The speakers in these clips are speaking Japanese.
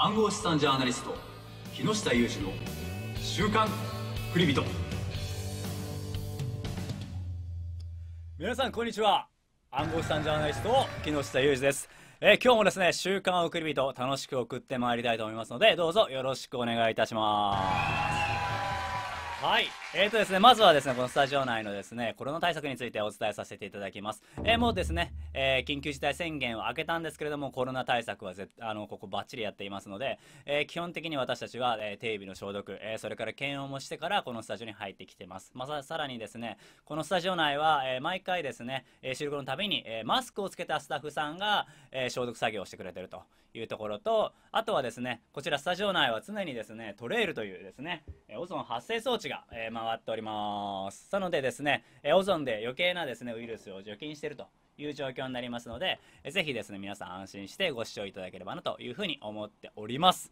暗号資産ジャーナリスト木下裕二の「週刊クリビト」皆さんこんにちは暗号資産ジャーナリスト木下裕二ですえー、今日もですね「週刊送り人」楽しく送ってまいりたいと思いますのでどうぞよろしくお願いいたしますはい。えーとですね、まずはですね、このスタジオ内のですね、コロナ対策についてお伝えさせていただきます。えー、もうですね、えー、緊急事態宣言を明けたんですけれども、コロナ対策はぜあのここばっちりやっていますので、えー、基本的に私たちは、えレビの消毒、えそれから検温もしてからこのスタジオに入ってきてます。まあ、さらにですね、このスタジオ内は、え毎回ですね、え収録のたびに、えマスクをつけたスタッフさんが、え消毒作業をしてくれてるというところと、あとはですね、こちらスタジオ内は常にですね、トレイルというですね、オゾン発生装置が、えー、回っております。なのでですね、えオゾンで余計なですね、ウイルスを除菌しているという状況になりますので、えー、ぜひですね、皆さん安心してご視聴いただければなというふうに思っております。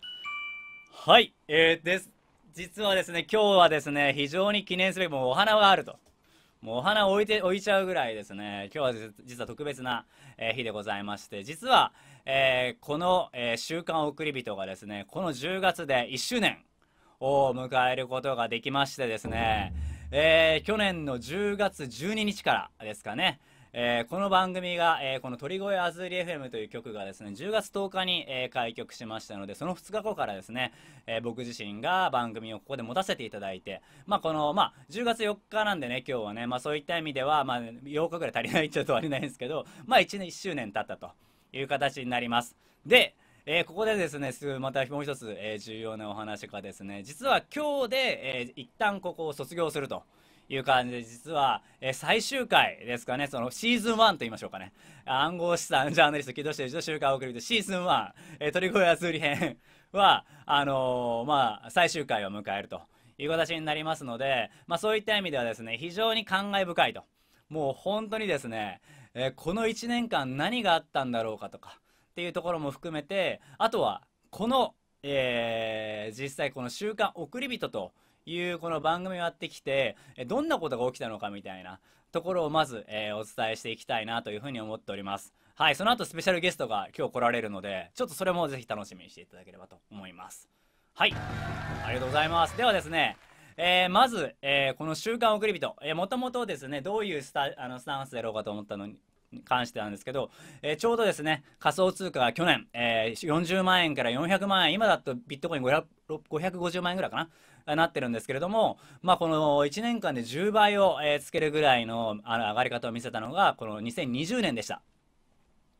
はい、えー、です。実はですね、今日はですね、非常に記念すべき、もうお花があると。もうお花を置いて、置いちゃうぐらいですね、今日は実は特別な、えー、日でございまして、実は、えー、この、えー、週刊送り人がですね、この10月で1周年を迎えることができましてですね、えー、去年の10月12日からですかね、えー、この番組が、えー、この鳥越あずり FM という曲がですね、10月10日に、えー、開局しましたので、その2日後からですね、え僕自身が番組をここで持たせていただいて、まあこの、まあ10月4日なんでね、今日はね、まあそういった意味では、まあ8日ぐらい足りないちょっと足りないんですけど、まあ1年、1周年経ったという形になります。で、えー、ここでですね、またもう一つ、えー、重要なお話がですね、実は今日で、えー、一旦ここを卒業すると。いう感じで、実は、えー、最終回ですかね、そのシーズン1と言いましょうかね。暗号資産ジャーナリスト、起動している集週刊を送るシーズン1、えー、鳥越安売り編は、あのー、まあ、最終回を迎えるという形になりますので、まあ、そういった意味ではですね、非常に感慨深いと。もう本当にですね、えー、この1年間何があったんだろうかとか、っていうところも含めて、あとは、この、えー、実際この週刊送り人というこの番組をやってきて、どんなことが起きたのかみたいなところをまず、えー、お伝えしていきたいなというふうに思っております。はい、その後スペシャルゲストが今日来られるので、ちょっとそれもぜひ楽しみにしていただければと思います。はい、ありがとうございます。ではですね、えー、まず、えー、この「週刊送り人」えもともとですねどういうスタあのスタンスやろうかと思ったのに関してなんですけど、えー、ちょうどですね、仮想通貨が去年、えー、40万円から400万円、今だとビットコイン500 550万円ぐらいかな、なってるんですけれども、まあ、この1年間で10倍を、えー、つけるぐらいのあの上がり方を見せたのが、この2020年でした。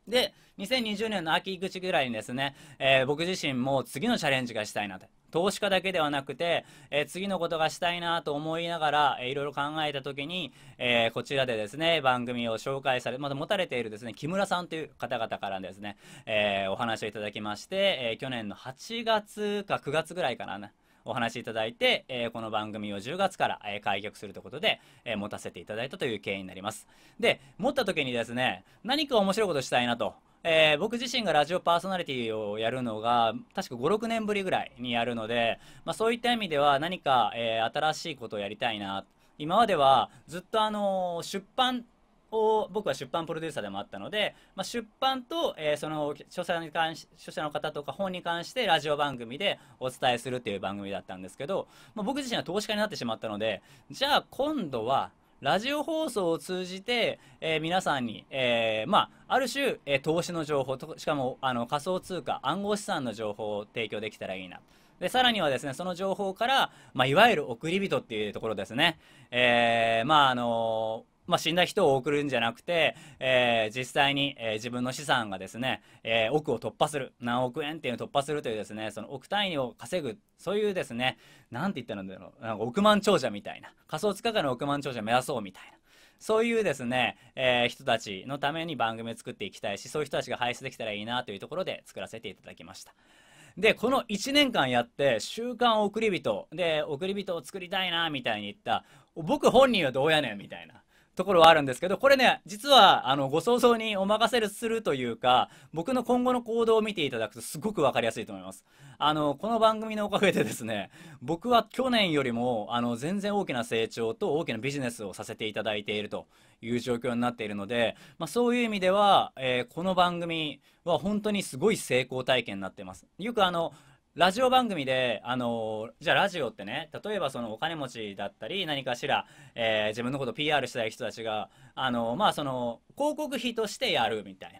で、2020年の秋口ぐらいにですね、えー、僕自身も次のチャレンジがしたいなと。投資家だけではなくて、えー、次のことがしたいなと思いながら、えー、いろいろ考えた時に、えー、こちらでですね、番組を紹介され、また持たれているですね、木村さんという方々からですね、えー、お話をいただきまして、えー、去年の8月か9月ぐらいかな、お話いただいて、えー、この番組を10月から、えー、開局するということで、えー、持たせていただいたという経緯になります。で、持った時にですね、何か面白いことしたいなとえー、僕自身がラジオパーソナリティをやるのが確か56年ぶりぐらいにやるので、まあ、そういった意味では何か、えー、新しいことをやりたいな今まではずっと、あのー、出版を僕は出版プロデューサーでもあったので、まあ、出版と、えー、その著者に関し著者の方とか本に関してラジオ番組でお伝えするっていう番組だったんですけど、まあ、僕自身は投資家になってしまったのでじゃあ今度はラジオ放送を通じて、えー、皆さんに、えー、まあ、ある種、えー、投資の情報と、しかも、あの、仮想通貨、暗号資産の情報を提供できたらいいな。で、さらにはですね、その情報から、まあ、いわゆる送り人っていうところですね。えー、まあ、あのーまあ、死んだ人を送るんじゃなくて、えー、実際に、えー、自分の資産がですね、えー、億を突破する、何億円っていうのを突破するというですね、その億単位を稼ぐ、そういうですね、なんて言ったらいいんだろう、なんか億万長者みたいな、仮想通貨界の億万長者目指そうみたいな。そういうですね、えー、人たちのために番組を作っていきたいし、そういう人たちが輩出できたらいいなというところで作らせていただきました。で、この1年間やって、週刊送り人、で、送り人を作りたいな、みたいに言った、僕本人はどうやねん、みたいな。ところはあるんですけど、これね、実は、あの、ご想像にお任せするというか、僕の今後の行動を見ていただくとすごくわかりやすいと思います。あの、この番組のおかげでですね、僕は去年よりも、あの、全然大きな成長と大きなビジネスをさせていただいているという状況になっているので、まあ、そういう意味では、えー、この番組は本当にすごい成功体験になっています。よくあの、ラジオ番組で、あのー、じゃあラジオってね、例えばそのお金持ちだったり、何かしら、えー、自分のこと PR したい人たちが、あのー、まあその、広告費としてやるみたいな。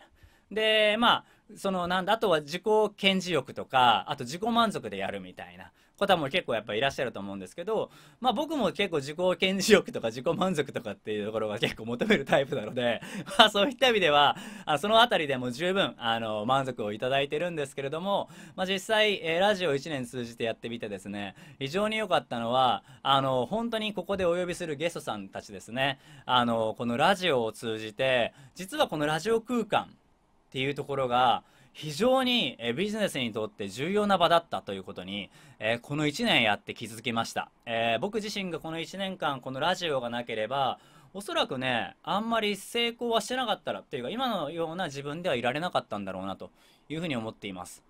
で、まあ、そのなんだ、あとは自己顕示欲とか、あと自己満足でやるみたいな。方も結構やっぱいらっしゃると思うんですけど、まあ僕も結構自己顕示欲とか自己満足とかっていうところが結構求めるタイプなので、まあそういった意味では、あその辺りでも十分、あの、満足をいただいてるんですけれども、まあ実際、えー、ラジオ1年通じてやってみてですね、非常に良かったのは、あの、本当にここでお呼びするゲストさんたちですね、あの、このラジオを通じて、実はこのラジオ空間っていうところが、非常に、えビジネスにとって重要な場だったということに、えこの1年やって気づきました、え僕自身がこの1年間このラジオがなければおそらくねあんまり成功はしてなかったらっていうか今のような自分ではいられなかったんだろうなというふうに思っています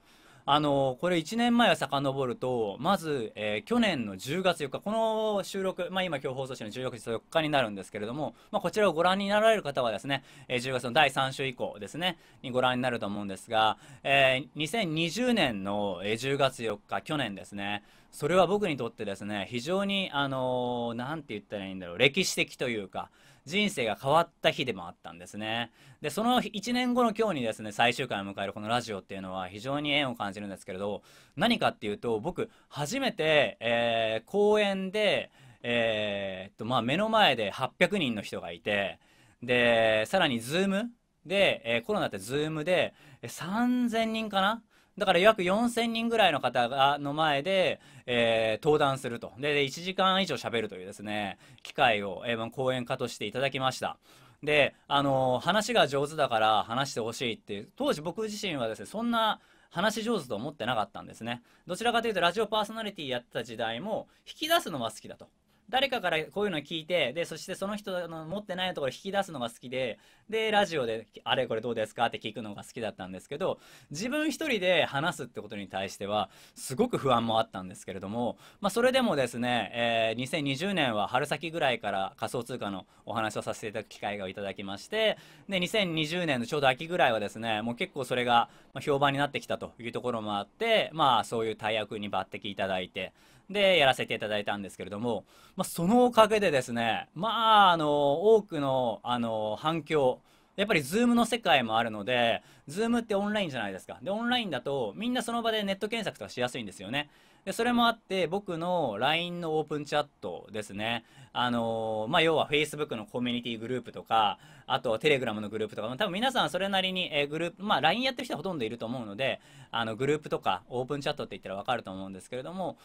あの、これ1年前を遡ると、まず、えー、去年の10月4日、この収録、まあ今今日放送しての16時4日になるんですけれども、まあこちらをご覧になられる方はですね、えー、10月の第3週以降ですね、にご覧になると思うんですが、えー、2020年の10月4日、去年ですね、それは僕にとってですね、非常に、あのー、て言ったらいいんだろう、歴史的というか、人生が変わった日でもあったんですね。で、その1年後の今日にですね、最終回を迎えるこのラジオっていうのは非常に縁を感じるんですけれど、何かっていうと、僕、初めて、えー、公園で、えー、っと、まあ、目の前で800人の人がいて、で、さらにズームで、えー、コロナってズームで、3000人かなだから約4000人ぐらいの方がの前で、えー、登壇するとで1時間以上しゃべるというですね機会を、えー、講演家としていただきました。で、あのー、話が上手だから話してほしいっていう当時僕自身はですねそんな話上手と思ってなかったんですねどちらかというとラジオパーソナリティやってた時代も引き出すのは好きだと誰かからこういうのを聞いて、で、そしてその人の持ってないところを引き出すのが好きで、で、ラジオで、あれこれどうですかって聞くのが好きだったんですけど、自分一人で話すってことに対しては、すごく不安もあったんですけれども、まあ、それでもですね、えー、2020年は春先ぐらいから仮想通貨のお話をさせていただく機会をいただきまして、で、2020年のちょうど秋ぐらいはですね、もう結構それが評判になってきたというところもあって、まあ、そういう大役に抜擢いただいて、で、やらせていただいたんですけれども、まあ、そのおかげでですね、まあ、あの、多くの、あの、反響、やっぱり Zoom の世界もあるので、Zoom ってオンラインじゃないですか。で、オンラインだと、みんなその場でネット検索とかしやすいんですよね。で、それもあって、僕の LINE のオープンチャットですね。あのー、まあ、要は Facebook のコミュニティグループとか、あと Telegram のグループとか、多分皆さんそれなりに、えグループ、まあ、LINE やってる人はほとんどいると思うので、あの、グループとかオープンチャットって言ったらわかると思うんですけれども、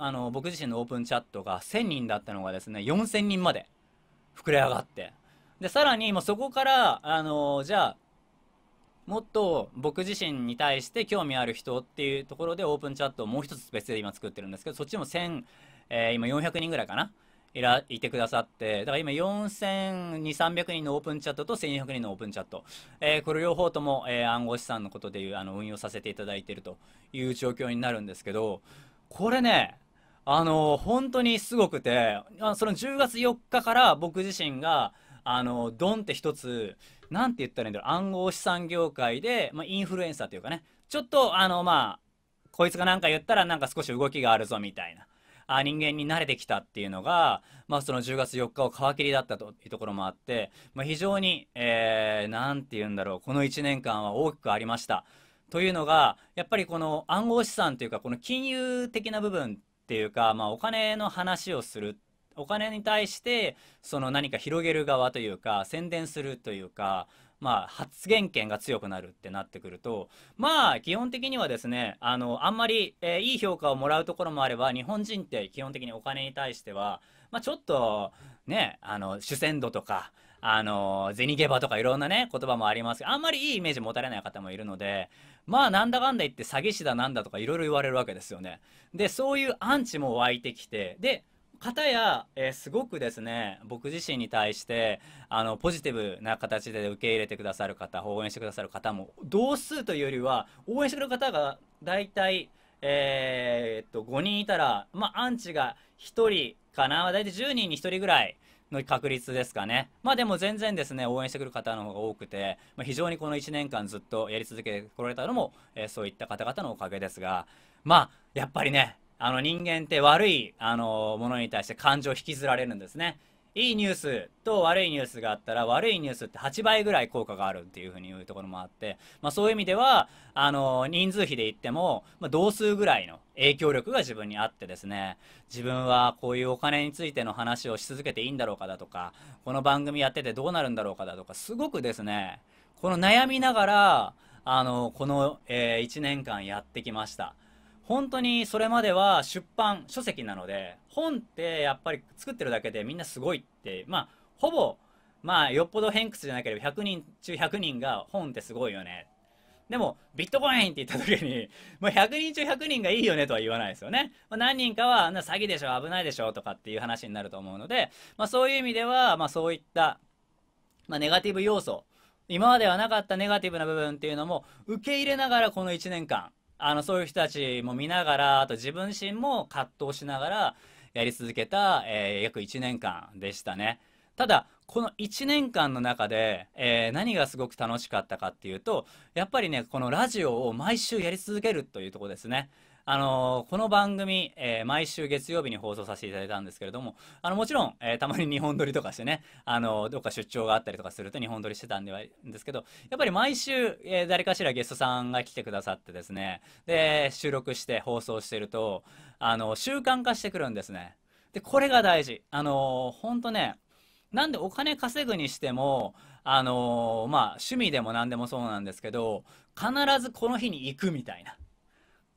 あの、僕自身のオープンチャットが1000人だったのがですね、4000人まで膨れ上がって、で、さらに、もうそこから、あのー、じゃあ、もっと僕自身に対して興味ある人っていうところでオープンチャットをもう一つ別で今作ってるんですけどそっちも1000、えー、今400人ぐらいかないらいてくださってだから今4200300人のオープンチャットと1400人のオープンチャット、えー、これ両方とも、えー、暗号資産のことでいうあの運用させていただいてるという状況になるんですけどこれねあの本当にすごくてその10月4日から僕自身があのドンって一つ何て言ったらいいんだろう暗号資産業界で、まあ、インフルエンサーというかねちょっとあのまあこいつが何か言ったらなんか少し動きがあるぞみたいなあ人間に慣れてきたっていうのが、まあ、その10月4日を皮切りだったというところもあって、まあ、非常に何、えー、て言うんだろうこの1年間は大きくありました。というのがやっぱりこの暗号資産というかこの金融的な部分っていうか、まあ、お金の話をするお金に対してその何か広げる側というか宣伝するというかまあ、発言権が強くなるってなってくると、まあ、基本的にはですね、あの、あんまり、えー、いい評価をもらうところもあれば、日本人って基本的にお金に対しては、まあ、ちょっと、ね、あの、主戦度とか、あの、銭ゲバとかいろんなね、言葉もありますけど、あんまりいいイメージ持たれない方もいるので、まあ、なんだかんだ言って詐欺師だなんだとかいろいろ言われるわけですよね。で、そういうアンチも湧いてきて、で、方や、えー、すごくですね僕自身に対してあのポジティブな形で受け入れてくださる方応援してくださる方も同数というよりは応援してくれる方が大体、えー、っと5人いたら、まあ、アンチが1人かな大体10人に1人ぐらい。の確率ですかね。まあでも全然ですね、応援してくる方の方が多くて、まあ、非常にこの1年間ずっとやり続けてこられたのも、えー、そういった方々のおかげですが、まあ、やっぱりね、あの人間って悪いあのものに対して感情を引きずられるんですね。いいニュースと悪いニュースがあったら悪いニュースって8倍ぐらい効果があるっていうふうに言うところもあって、まあ、そういう意味ではあの人数比で言っても、まあ、同数ぐらいの影響力が自分にあってですね自分はこういうお金についての話をし続けていいんだろうかだとかこの番組やっててどうなるんだろうかだとかすごくですねこの悩みながらあのこの、えー、1年間やってきました。本当にそれまでは出版書籍なので本ってやっぱり作ってるだけでみんなすごいってまあほぼまあよっぽど偏屈じゃなければ100人中100人が本ってすごいよねでもビットコインって言った時に、もう100人中100人がいいよねとは言わないですよね、まあ、何人かはな詐欺でしょ危ないでしょとかっていう話になると思うので、まあ、そういう意味では、まあ、そういった、まあ、ネガティブ要素今まではなかったネガティブな部分っていうのも受け入れながらこの1年間あのそういう人たちも見ながらあと自分自身も葛藤しながらやり続けた、えー、約1年間でしたね。ただこの1年間の中で、えー、何がすごく楽しかったかっていうと、やっぱりね、このラジオを毎週やり続けるというとこですね。あのー、この番組、えー、毎週月曜日に放送させていただいたんですけれども、あの、もちろん、えー、たまに日本撮りとかしてね、あのどっか出張があったりとかすると日本撮りしてたんでは、ですけど、やっぱり毎週、え誰かしらゲストさんが来てくださってですね、で、収録して放送してると、あの習慣化してくるんですね。で、これが大事。あのー、ほんとね、なんでお金稼ぐにしても、あのー、まあ、趣味でも何でもそうなんですけど、必ずこの日に行くみたいな。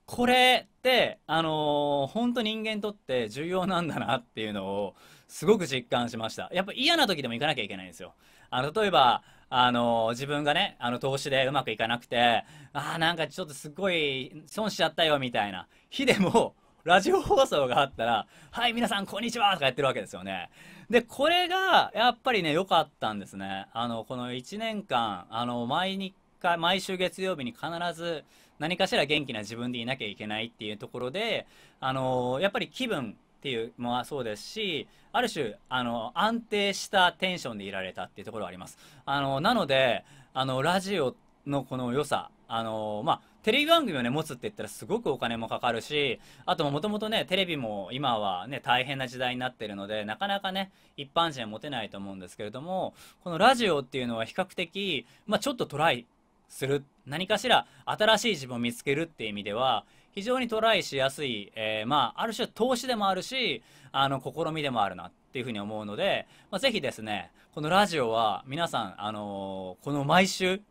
これって、あのー、本当人間にとって重要なんだなっていうのを、すごく実感しました。やっぱ嫌な時でも行かなきゃいけないんですよ。あの、例えば、あのー、自分がね、あの、投資でうまくいかなくて、ああ、なんかちょっとすごい損しちゃったよみたいな日でも、ラジオ放送があったら、はい、皆さん、こんにちはとかやってるわけですよね。で、これが、やっぱりね、良かったんですね。あの、この1年間、あの、毎日、毎週月曜日に必ず何かしら元気な自分でいなきゃいけないっていうところで、あの、やっぱり気分っていうのはそうですし、ある種、あの、安定したテンションでいられたっていうところはあります。あの、なので、あの、ラジオのこの良さ、あの、まあ、テレビ番組をね、持つって言ったらすごくお金もかかるし、あともともとね、テレビも今はね、大変な時代になってるので、なかなかね、一般人は持てないと思うんですけれども、このラジオっていうのは比較的、まあ、ちょっとトライする。何かしら新しい自分を見つけるっていう意味では、非常にトライしやすい、えー、まあ、ある種投資でもあるし、あの、試みでもあるなっていうふうに思うので、まあ、ぜひですね、このラジオは皆さん、あのー、この毎週、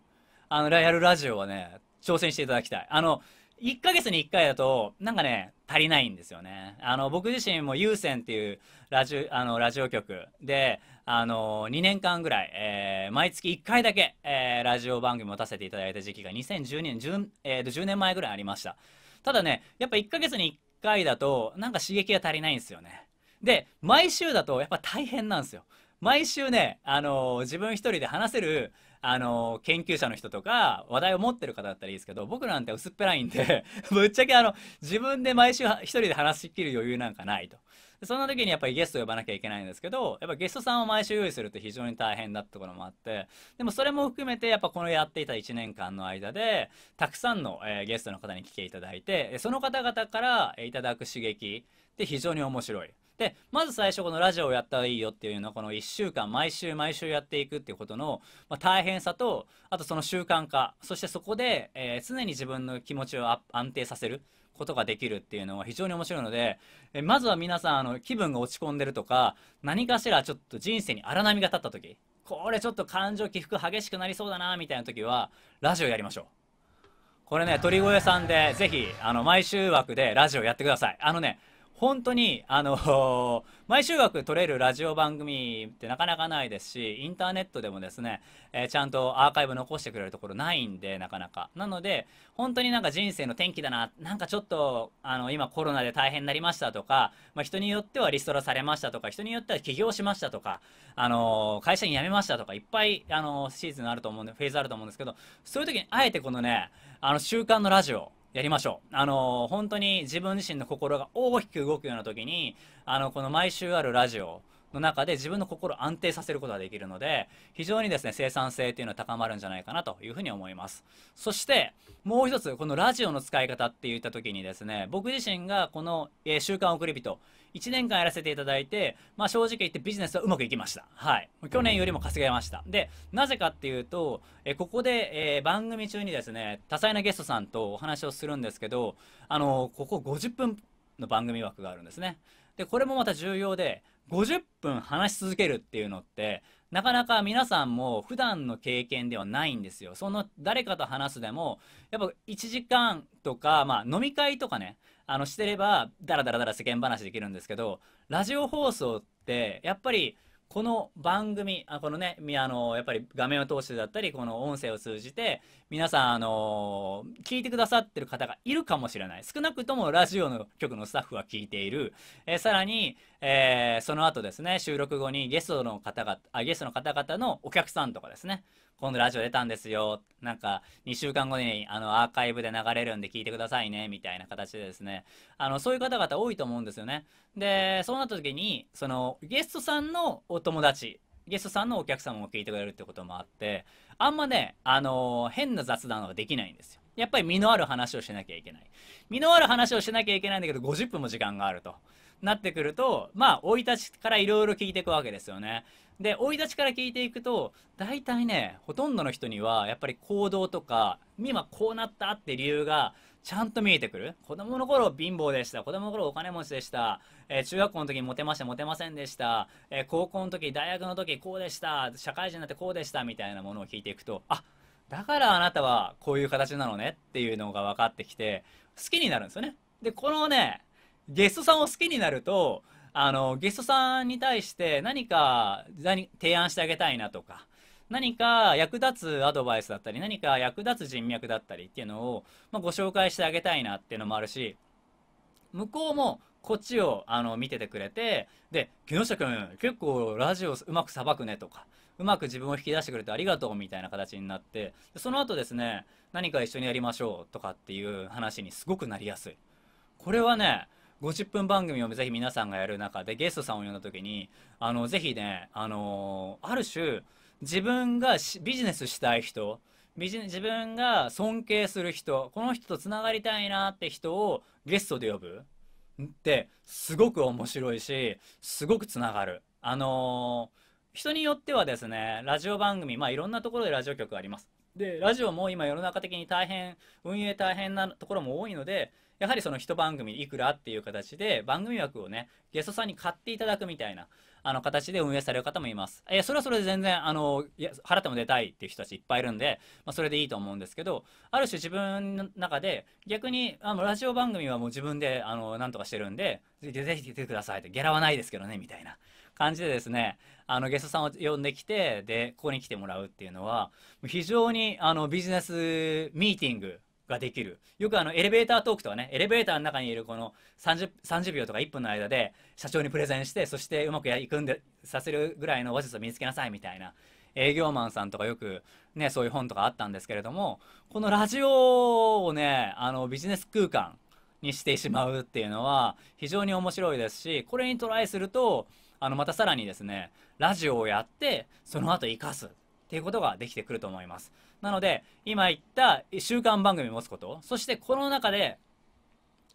あの、ライアルラジオはね、挑戦していただきたい。あの、1ヶ月に1回だと、なんかね、足りないんですよね。あの、僕自身も優先っていうラジオ、あの、ラジオ局で、あの、2年間ぐらい、えー、毎月1回だけ、えー、ラジオ番組持たせていただいた時期が2012年、10, えー、10年前ぐらいありました。ただね、やっぱ1ヶ月に1回だと、なんか刺激が足りないんですよね。で、毎週だと、やっぱ大変なんですよ。毎週ね、あの自分一人で話せる、あの、研究者の人とか、話題を持ってる方だったらいいですけど、僕なんて薄っぺらいんで ぶっちゃけあの、自分で毎週一人で話しきる余裕なんかないと。そんな時にやっぱりゲスト呼ばなきゃいけないんですけど、やっぱゲストさんを毎週用意するって非常に大変だってところもあって、でもそれも含めてやっぱこのやっていた1年間の間で、たくさんの、えー、ゲストの方に来ていただいて、その方々からいただく刺激って非常に面白い。でまず最初このラジオをやったらいいよっていうのはこの1週間毎週毎週やっていくっていうことの、まあ、大変さとあとその習慣化そしてそこで、えー、常に自分の気持ちを安定させることができるっていうのは非常に面白いので、えまずは皆さんあの気分が落ち込んでるとか何かしらちょっと人生に荒波が立った時これちょっと感情起伏激しくなりそうだなみたいな時はラジオやりましょうこれね鳥越さんでぜひあの毎週枠でラジオやってくださいあのね本当に、あの 毎週枠取れるラジオ番組ってなかなかないですし、インターネットでもですね、えー、ちゃんとアーカイブ残してくれるところないんで、なかなか。なので、本当になんか人生の転機だな、なんかちょっと、あの、今コロナで大変になりましたとか、まあ、人によってはリストラされましたとか、人によっては起業しましたとか、あの会社に辞めましたとか、いっぱい、あのシーズンあると思うんで、フェーズあると思うんですけど、そういう時にあえてこのね、あの、週刊のラジオ、やりましょう。あの、本当に自分自身の心が大きく動くような時に、あの、この毎週あるラジオの中で自分の心を安定させることができるので、非常にですね、生産性っていうのは高まるんじゃないかなというふうに思います。そして、もう一つ、このラジオの使い方って言った時にですね、僕自身がこの、えー、週刊送り人、1年間やらせていただいて、まあ、正直言ってビジネスはうまくいきました。はい。去年よりも稼げました。で、なぜかっていうと、えここで、えー、番組中にですね、多彩なゲストさんとお話をするんですけど、あのー、ここ50分の番組枠があるんですね。で、これもまた重要で、50分話し続けるっていうのって、なかなか皆さんも普段の経験ではないんですよ。その誰かと話すでも、やっぱ1時間とか、まあ飲み会とかね、あのしてればダラダラダラ世間話できるんですけどラジオ放送ってやっぱりこの番組あこのねあのやっぱり画面を通してだったりこの音声を通じて皆さんあの聞いてくださってる方がいるかもしれない少なくともラジオの局のスタッフは聞いている、えさらに、えー、その後ですね収録後にゲストの方々あゲストの方々のお客さんとかですね今度ラジオ出たんですよ。なんか、2週間後に、あの、アーカイブで流れるんで聞いてくださいね、みたいな形でですね、あの、そういう方々多いと思うんですよね。で、そうなった時に、その、ゲストさんのお友達、ゲストさんのお客様も聞いてくれるってこともあって、あんまね、あのー、変な雑談はできないんですよ。やっぱり身のある話をしなきゃいけない。身のある話をしなきゃいけないんだけど、50分も時間があると。なってくると、まあ、生い立ちからいろいろ聞いていくわけですよね。で、生い立ちから聞いていくと、大体ね、ほとんどの人には、やっぱり行動とか、今こうなったって理由が、ちゃんと見えてくる。子供の頃貧乏でした。子供の頃お金持ちでした。えー、中学校の時にモテました、モテませんでした。えー、高校の時、大学の時こうでした。社会人になってこうでした。みたいなものを聞いていくと、あ、だからあなたはこういう形なのねっていうのが分かってきて、好きになるんですよね。で、このね、ゲストさんを好きになると、あの、ゲストさんに対して何か提案してあげたいなとか、何か役立つアドバイスだったり、何か役立つ人脈だったりっていうのを、まあ、ご紹介してあげたいなっていうのもあるし、向こうもこっちをあの見ててくれて、で、木下くん、結構ラジオうまくさばくねとか、うまく自分を引き出してくれてありがとうみたいな形になって、その後ですね、何か一緒にやりましょうとかっていう話にすごくなりやすい。これはね、50分番組をぜひ皆さんがやる中でゲストさんを呼んだ時にあのぜひね、あのある種自分がビジネスしたい人ビジネ自分が尊敬する人この人とつながりたいなって人をゲストで呼ぶってすごく面白いしすごくつながる。あのー人によってはですね、ラジオ番組、まあいろんなところでラジオ局あります。で、ラジオも今世の中的に大変、運営大変なところも多いので、やはりその一番組いくらっていう形で番組枠をね、ゲストさんに買っていただくみたいな、あの形で運営される方もいます。えそれはそれで全然、あの、いや払っても出たいっていう人たちいっぱいいるんで、まあ、それでいいと思うんですけど、ある種自分の中で、逆に、あの、ラジオ番組はもう自分で、あの、なんとかしてるんで、ぜひ出てくださいって、ゲラはないですけどね、みたいな。感じでですね、あのゲストさんを呼んできて、で、ここに来てもらうっていうのは、非常にあのビジネスミーティングができる。よくあのエレベータートークとかね、エレベーターの中にいるこの 30, 30秒とか1分の間で社長にプレゼンして、そしてうまくやいくんでさせるぐらいの話術を見つけなさいみたいな。営業マンさんとかよくね、そういう本とかあったんですけれども、このラジオをね、あのビジネス空間にしてしまうっていうのは非常に面白いですし、これにトライすると、あのまたさらにですねラジオをやってその後生かすっていうことができてくると思いますなので今言った週間番組を持つことそしてこの中で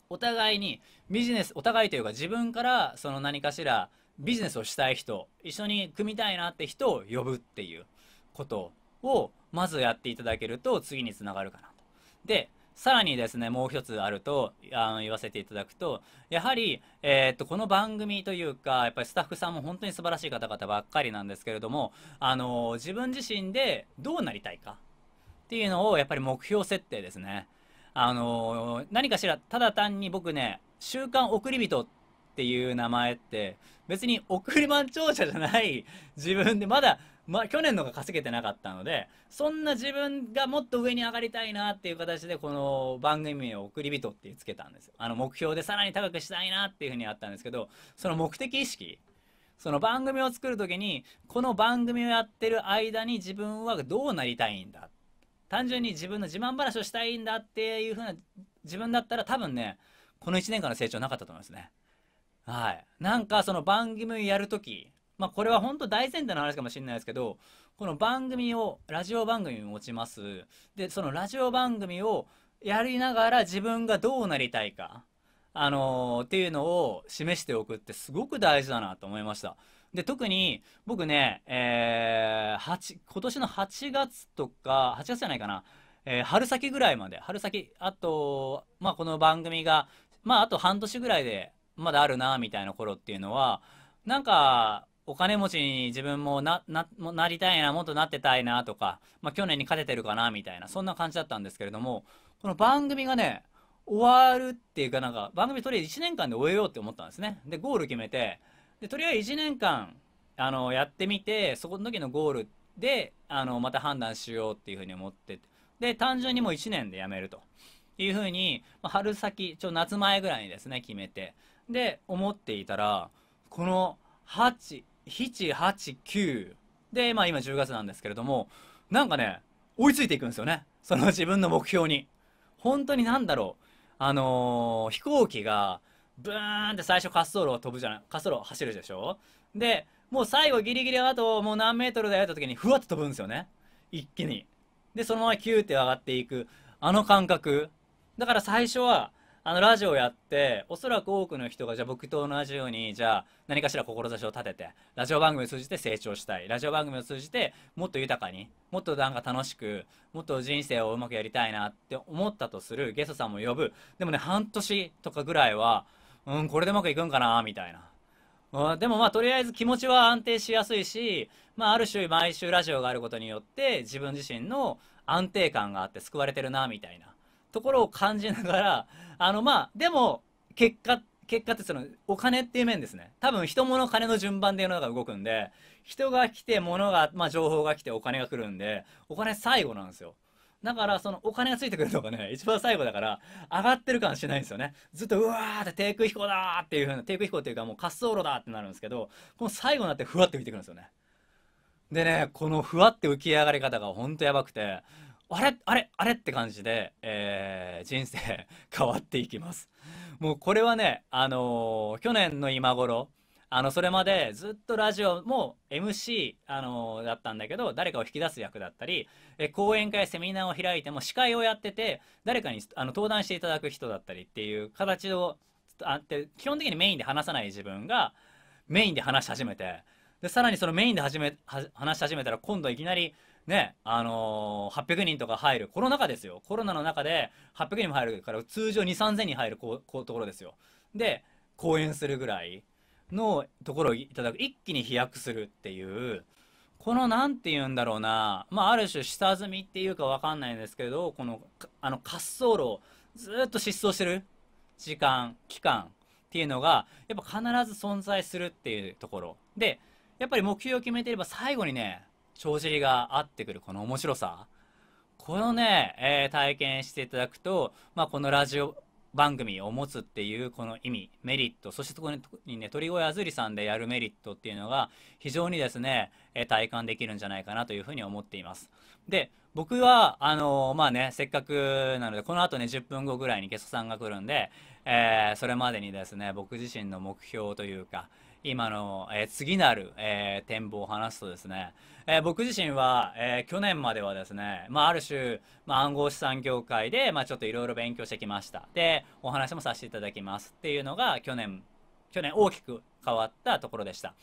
お互いにビジネスお互いというか自分からその何かしらビジネスをしたい人一緒に組みたいなって人を呼ぶっていうことをまずやっていただけると次につながるかなと。でさらにですね、もう一つあると、あの、言わせていただくと、やはり、えー、っと、この番組というか、やっぱりスタッフさんも本当に素晴らしい方々ばっかりなんですけれども、あの、自分自身でどうなりたいかっていうのを、やっぱり目標設定ですね。あの、何かしら、ただ単に僕ね、週刊送り人っていう名前って、別に送り番長者じゃない自分で、まだ、まあ、去年のが稼げてなかったので、そんな自分がもっと上に上がりたいなっていう形で、この番組名を送り人ってつけたんですよ。あの、目標でさらに高くしたいなっていうふうにあったんですけど、その目的意識、その番組を作る時に、この番組をやってる間に自分はどうなりたいんだ。単純に自分の自慢話をしたいんだっていうふうな自分だったら多分ね、この1年間の成長なかったと思いますね。はい。なんかその番組をやるとき、まあ、これは本当大前提の話かもしれないですけど、この番組を、ラジオ番組を持ちます。で、そのラジオ番組をやりながら自分がどうなりたいか、あのー、っていうのを示しておくってすごく大事だなと思いました。で、特に僕ね、えー、8、今年の8月とか、8月じゃないかな、えー、春先ぐらいまで、春先、あと、まあ、この番組が、まあ、あと半年ぐらいで、まだあるな、みたいな頃っていうのは、なんか、お金持ちに自分もな、な、なりたいな、もっとなってたいなとか、まあ、去年に勝ててるかな、みたいな、そんな感じだったんですけれども、この番組がね、終わるっていうかなんか、番組とりあえず1年間で終えようって思ったんですね。で、ゴール決めて、で、とりあえず1年間、あの、やってみて、そこの時のゴールで、あの、また判断しようっていうふうに思って、で、単純にもう1年でやめるというふうに、まあ、春先、ちょ、夏前ぐらいにですね、決めて、で、思っていたら、この8、7、8、9。で、まあ今10月なんですけれども、なんかね、追いついていくんですよね。その自分の目標に。本当になんだろう。あのー、飛行機が、ブーンって最初滑走路を飛ぶじゃない、滑走路走るでしょで、もう最後ギリギリあともう何メートルだよって時にふわっと飛ぶんですよね。一気に。で、そのままキューって上がっていく。あの感覚。だから最初は、あのラジオやっておそらく多くの人がじゃあ僕と同じようにじゃあ何かしら志を立ててラジオ番組を通じて成長したいラジオ番組を通じてもっと豊かにもっとなんか楽しくもっと人生をうまくやりたいなって思ったとするゲストさんも呼ぶでもね半年とかぐらいはうんこれでうまくいくんかなみたいなでもまあとりあえず気持ちは安定しやすいし、まあ、ある種毎週ラジオがあることによって自分自身の安定感があって救われてるなみたいなところを感じながら、あの、まあ、でも、結果、結果ってその、お金っていう面ですね。多分、人物金の順番で世の中動くんで、人が来て、物が、まあ、情報が来て、お金が来るんで、お金最後なんですよ。だから、そのお金がついてくるのがね、一番最後だから、上がってる感しないんですよね。ずっと、うわーって低空飛行だーっていう風な、低空飛行っていうかもう滑走路だってなるんですけど、この最後になってふわって浮いてくるんですよね。でね、このふわって浮き上がり方がほんとやばくて、あれあれあれって感じで、えー、人生 変わっていきます。もうこれはね、あのー、去年の今頃、あの、それまでずっとラジオも MC、あのー、だったんだけど、誰かを引き出す役だったり、え講演会、セミナーを開いても司会をやってて、誰かにあの登壇していただく人だったりっていう形を、あって基本的にメインで話さない自分が、メインで話し始めて、で、さらにそのメインで始め、話し始めたら、今度いきなり、ね、あのー、800人とか入る、コロナ禍ですよ。コロナの中で800人も入るから、通常2、3000人入るこうこうところですよ。で、講演するぐらいのところをいただく、一気に飛躍するっていう、この何て言うんだろうな、まあ、ある種下積みっていうかわかんないんですけど、この、あの、滑走路、ずっと失踪してる時間、期間っていうのが、やっぱ必ず存在するっていうところ。で、やっぱり目標を決めてれば最後にね、帳尻が合ってくるこの面白さ。このね、えー、体験していただくと、まあ、このラジオ番組を持つっていうこの意味、メリット、そしてそこにね、鳥越あずりさんでやるメリットっていうのが非常にですね、えー、体感できるんじゃないかなというふうに思っています。で、僕は、あのー、まあね、せっかくなので、この後ね、10分後ぐらいにゲストさんが来るんで、えー、それまでにですね、僕自身の目標というか、今の、えー、次なる、えー、展望を話すとですね、えー、僕自身は、え去年まではですね、まあ、ある種、まあ、暗号資産業界で、まあ、ちょっといろいろ勉強してきました。で、お話もさせていただきますっていうのが、去年、去年大きく変わったところでした。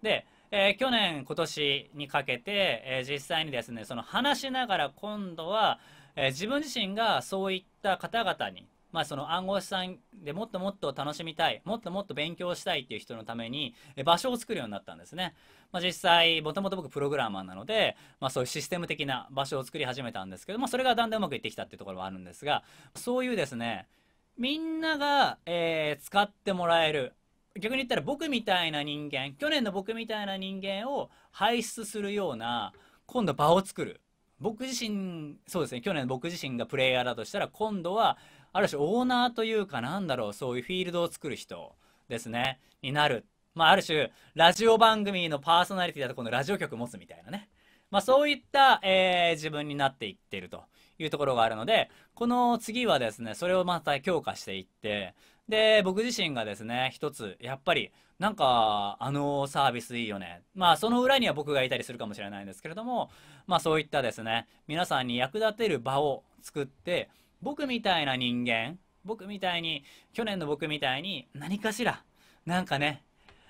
で、えー、去年今年にかけて、えー、実際にですねその話しながら今度は、えー、自分自身がそういった方々にまあ、その暗号資産でもっともっと楽しみたい、もっともっと勉強したいっていう人のために、場所を作るようになったんですね。まあ、実際、もともと僕プログラマーなので、まあ、そういうシステム的な場所を作り始めたんですけど、まあ、それがだんだんうまくいってきたっていうところはあるんですが、そういうですね、みんなが、えー、使ってもらえる、逆に言ったら僕みたいな人間、去年の僕みたいな人間を輩出するような、今度場を作る。僕自身、そうですね、去年僕自身がプレイヤーだとしたら、今度はある種オーナーというかなんだろう、そういうフィールドを作る人ですね、になる。まあ、ある種、ラジオ番組のパーソナリティだとこのラジオ局持つみたいなね。まあ、そういった、えー、自分になっていってるというところがあるので、この次はですね、それをまた強化していって、で、僕自身がですね、一つ、やっぱり、なんか、あのサービスいいよね。まあ、その裏には僕がいたりするかもしれないんですけれども、まあ、そういったですね、皆さんに役立てる場を作って、僕みたいな人間、僕みたいに、去年の僕みたいに何かしら、なんかね、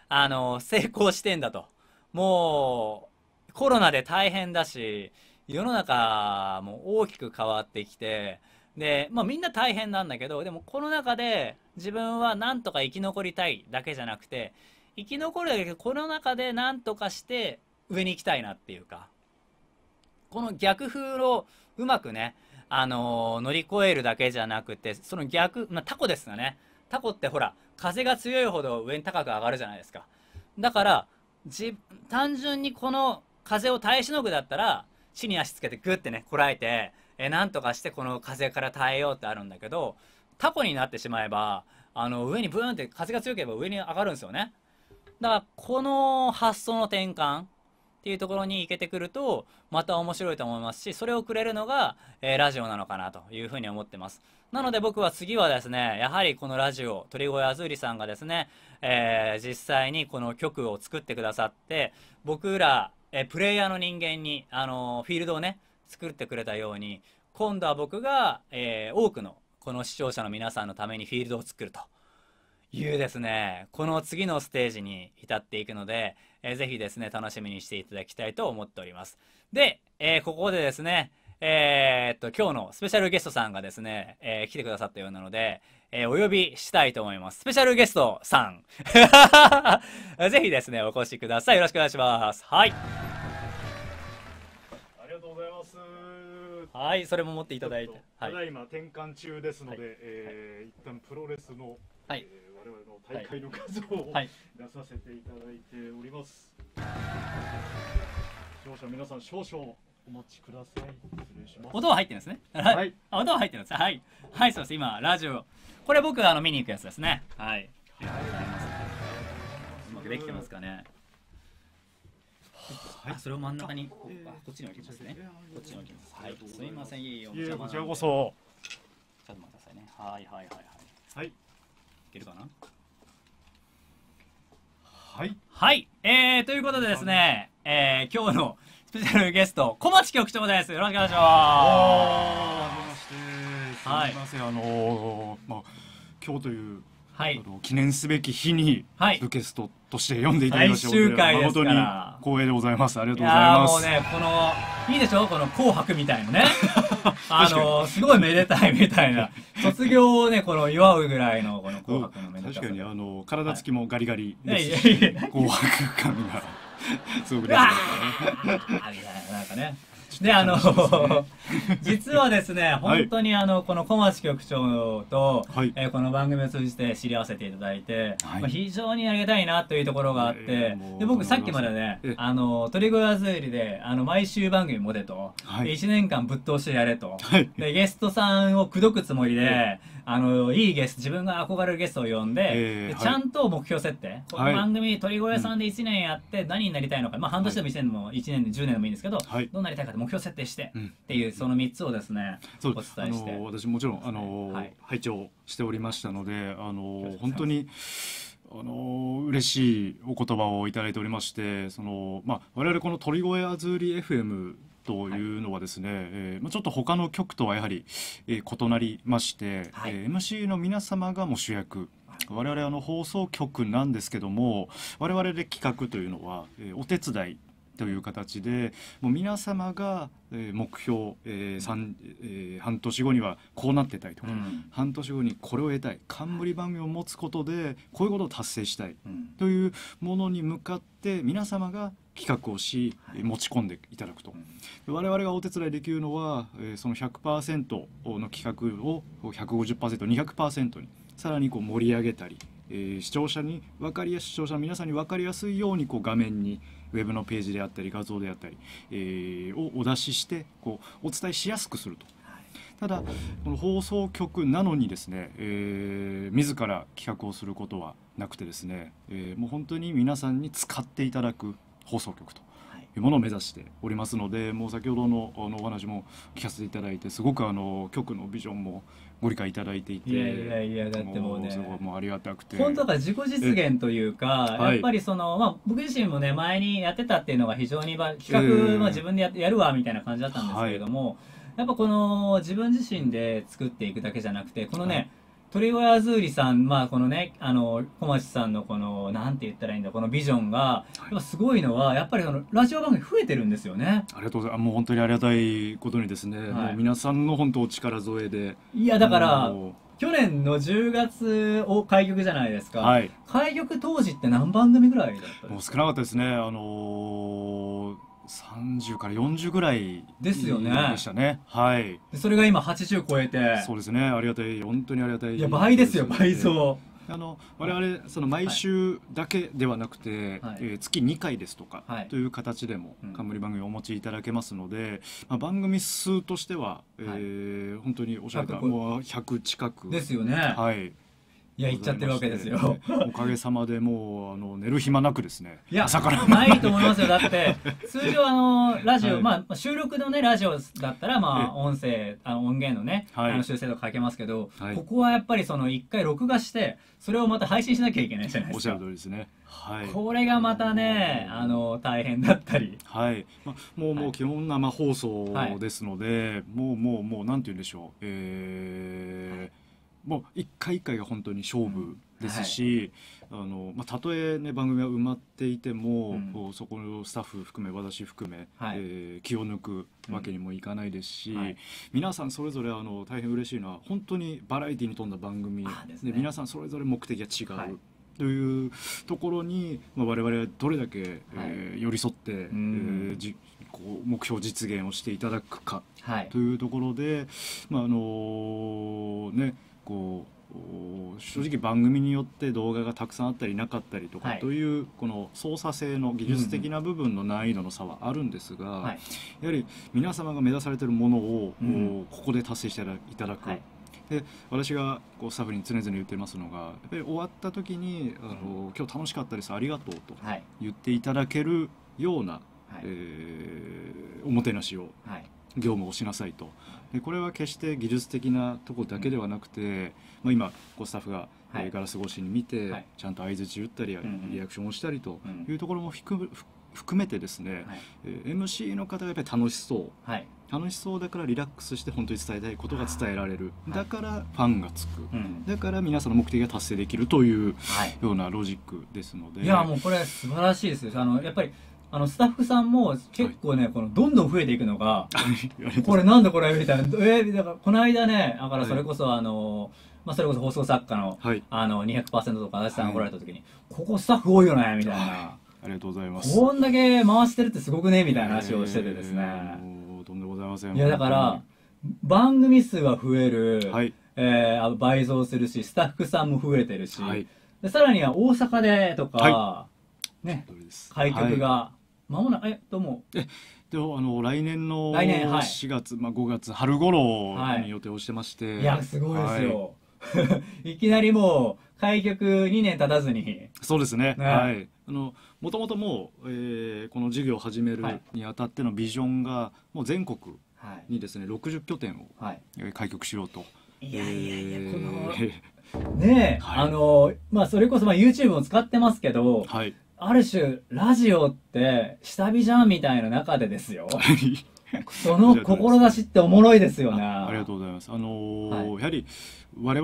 あの、成功してんだと。もう、コロナで大変だし、世の中も大きく変わってきて、で、まあみんな大変なんだけど、でもこの中で自分はなんとか生き残りたいだけじゃなくて、生き残るだけど、この中でなんとかして上に行きたいなっていうか、この逆風をうまくね、あの乗り越えるだけじゃなくて、その逆、まあ、タコですよね。タコってほら、風が強いほど上に高く上がるじゃないですか。だから、じ単純にこの風を耐えしのぐだったら、地に足つけてグッてね、こらえて、え、なんとかしてこの風から耐えようってあるんだけど、タコになってしまえば、あの、上にブーンって風が強ければ上に上がるんですよね。だから、この発想の転換、っていうところに行けてくると、また面白いと思いますし、それをくれるのが、えー、ラジオなのかなというふうに思ってます。なので僕は次はですね、やはりこのラジオ、鳥越あずりさんがですね、えー、実際にこの曲を作ってくださって、僕ら、えー、プレイヤーの人間に、あのフィールドをね、作ってくれたように、今度は僕が、え多くのこの視聴者の皆さんのためにフィールドを作ると。いうですね、この次のステージに至っていくので、えー、ぜひですね、楽しみにしていただきたいと思っております。で、えー、ここでですね、えー、っと、今日のスペシャルゲストさんがですね、えー、来てくださったようなので、えー、お呼びしたいと思います。スペシャルゲストさん。ぜひですね、お越しください。よろしくお願いします。はい。ありがとうございます。はい、それも持っていただいて。ただいま転換中ですので、はい、えー、はい、一旦プロレスの、はい、えー我々の大会の数を、はい、出させていただいております。視聴者皆さん少々お待ちください。失礼します。音は入ってるんですね。はい。あ音は入ってるんです。はい。はい、そうです。今ラジオ。これ僕あの見に行くやつですね。はい。ありがとうござい、ます。うまくできてますかね。はい、それを真ん中にこっちに置きますね。こっちに置きます。はい。すみません。いいよ。こちらこそ。ちょっと待ってくださいね。はいはいはいはい。はい。けるかなはい。はい。えー、ということでですね、えー、今日のスペシャルゲスト、小町局長です。よろしくお願いします。はい。すみません、あのー、まあ、今日という、はい、記念すべき日に、はい、ゲストとして読んでいただきまして、周回ですから。光栄でございます。ありがとうございます。もうね、この、いいでしょこの紅白みたいなね。あの、すごいめでたいみたいな、卒業をね、この祝うぐらいの、この紅白のめでたさ。確かに、あの、体つきもガリガリですし、はい、紅白感が、すごく出てますね。みたいな、なんかね。であの、ね、実はですね本当にあのこの小町局長と、はい、えー、この番組を通じて知り合わせていただいて、はい、まあ、非常にありがたいなというところがあって、で僕さっきまでねあの鳥越屋ずりであの毎週番組も出と、はい、1年間ぶっ通してやれと、はい、でゲストさんを口説くつもりで。あのいいゲスト自分が憧れるゲストを呼んでえー、ちゃんと目標設定、はい、この番組鳥越さんで1年やって何になりたいのか、まあ、半年でも1年でも1年で10年でもいいんですけど、はい、どうなりたいかって目標設定して、っていうその3つをですね、うお伝えして私もちろん、あのはい、拝聴しておりましたので、あの本当に。あの嬉しいお言葉をいただいておりましてその、まあ、我々この鳥越あずり FM というのはですね、はい、えー、ちょっと他の局とはやはり、えー、異なりまして、はい、えー、MC の皆様がもう主役我々あの放送局なんですけども我々で企画というのは、えー、お手伝いという形でもう皆様が目標、えーえー、半年後にはこうなってたいとか、うん、半年後にこれを得たい冠番組を持つことでこういうことを達成したいというものに向かって皆様が企画をし、はい、持ち込んでいただくと、うん、我々がお手伝いできるのは、えー、その100%の企画を 150%200% にさらにこう盛り上げたり、えー、視聴者に分かりやすい視聴者の皆さんに分かりやすいようにこう画面に、うんウェブのページであったり画像であったり、えー、をお出ししてこうお伝えしやすくすると。ただこの放送局なのにですね、えー、自ら企画をすることはなくてですね、えー、もう本当に皆さんに使っていただく放送局というものを目指しておりますのでもう先ほどのあのお話も聞かせていただいてすごくあの局のビジョンもご理解いただいていていやいやいやだってもうねもうありがたくて本当だ自己実現というかやっぱりその、まあ、僕自身もね前にやってたっていうのが非常に企画、まあ、自分でややるわみたいな感じだったんですけれども、やっぱこの自分自身で作っていくだけじゃなくてこのね、トリゴヤズーリさん、まあ、このね、あの、小町さんのこの、なんて言ったらいいんだ、このビジョンが、はい、すごいのは、やっぱりその、ラジオ番組増えてるんですよね。ありがとうございます。もう本当にありがたいことにですね、はい、皆さんの本当お力添えで。いや、だから、去年の10月を開局じゃないですか。はい、開局当時って何番組ぐらいだったもう少なかったですね。あのー30から40ぐらいですよねでしたねはいそれが今80超えてそうですねありがたい本当にありがたいいや倍ですよ倍増あの我々その毎週だけではなくて、はい、えー、月2回ですとか、はい、という形でも冠番組をお持ちいただけますので、まあ、番組数としては、えー、はい、本当におっしゃれたもう100近くですよねはいや行っちゃってるわけですよ。おかげさまでもうあの寝る暇なくですね。いや朝からないと思いますよ。だって 通常あのラジオ、はい、まあ収録のねラジオだったらまあ音声あの音源のね、はい、あの修正とかかけますけど、はい、ここはやっぱりその一回録画してそれをまた配信しなきゃいけないじゃないですか。おっしゃる通りですね。はい、これがまたね、あの大変だったり、はいまあ、もう、もう基本生放送ですので、もうもうもうなんて言うんでしょう、えーもう一回一回が本当に勝負ですし、うんはい、あのまあ、たとえ、ね、番組は埋まっていても、うん、そこのスタッフ含め私含め、はい、えー、気を抜くわけにもいかないですし、うんはい、皆さんそれぞれあの大変嬉しいのは本当にバラエティに富んだ番組で、ね、皆さんそれぞれ目的が違う。というところに、まあ、我々はどれだけ、はい、えー、寄り添って、えー、じこう目標実現をしていただくか、はい、というところで、まああのー、ねこう正直番組によって動画がたくさんあったりなかったりとかという、この操作性の技術的な部分の難易度の差はあるんですが、やはり皆様が目指されているものを、うここで達成していただく。で私がこうスタッフに常々言ってますのがやっぱり終わった時にあの、うん、今日楽しかったですありがとう」と言っていただけるような、はい、えー、おもてなしを、業務をしなさいとでこれは決して技術的なとこだけではなくて、まあ、今こうスタッフが、はガラス越しに見て、ちゃんと相づち打ったりリアクションをしたりというところも含めてですね、はい、MC の方がやっぱり楽しそう、はい、楽しそうだからリラックスして本当に伝えたいことが伝えられる、はい、だからファンがつく、だから皆さんの目的が達成できるというようなロジックですので、いやもうこれ素晴らしいですよあのやっぱりあのスタッフさんも結構ね、はい、このどんどん増えていくのがこれなんだこれみたいな、えだからこの間ねだからそれこそあの、はい、まあ、それこそ放送作家の,、はい、あの200%とか足立さんが来られた時に、はい、ここスタッフ多いよねみたいな、ありがとうございますこんだけ回してるってすごくねみたいな話をしててですね、えー、とんでございませんいやだから番組数は増える、はいえー、倍増するしスタッフさんも増えてるし、はい、でさらには大阪でとか、はいね、開局がまもなくえどうもえでもあの来年の来年はい4月、まあ、5月春頃に予定をしてまして、いやすごいですよ、いきなりもう開局2年経たずにそうですね、ねはいあのもともともう、えー、この事業を始めるにあたってのビジョンがもう全国にですね、六十60拠点を開局しようと、はい、いやいやいや、えー、このねえ、はい、あのまあそれこそまあ YouTube も使ってますけど、はい、ある種ラジオって下火じゃんみたいな中でですよ その志っておもろいですよね。ありがとうございます。あのーはい、やはり我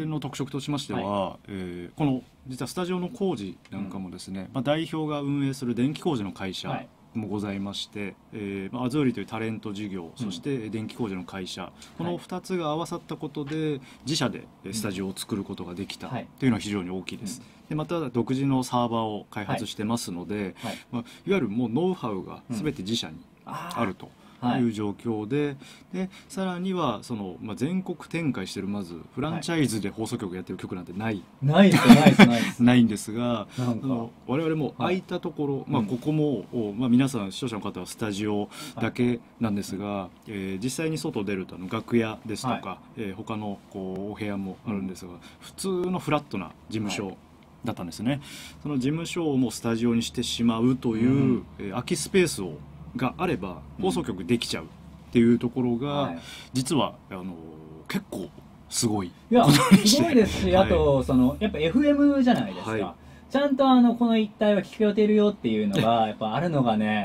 々の特色としましては、うんはい、えー、この実はスタジオの工事なんかもですね、うん、まあ代表が運営する電気工事の会社もございまして、えー、アズオリというタレント事業そして電気工事の会社、この2つが合わさったことで自社でスタジオを作ることができたというのは非常に大きいです。でまた独自のサーバーを開発してますので、いまあ、いわゆるもうノウハウが全て自社にあると。いう状況ではい、でさらにはその、まあ、全国展開してるまずフランチャイズで放送局やってる局なんてない、はい、ないですない ないんですがあの我々も空いたところ、はい、まあ、ここも、うん、まあ、皆さん視聴者の方はスタジオだけなんですが、はい、えー、実際に外出るとあの楽屋ですとか、はい、えー、他のこうお部屋もあるんですが、うん、普通のフラットな事務所、だったんですねその事務所をもうスタジオにしてしまうという、うん、空きスペースをがあれば放送局できちゃうっていうところが、はい、実はあの結構すごいいやすごいですし、あとそのやっぱ FM じゃないですか、ちゃんとあのこの一帯は聞こえてるよっていうのがやっぱあるのがね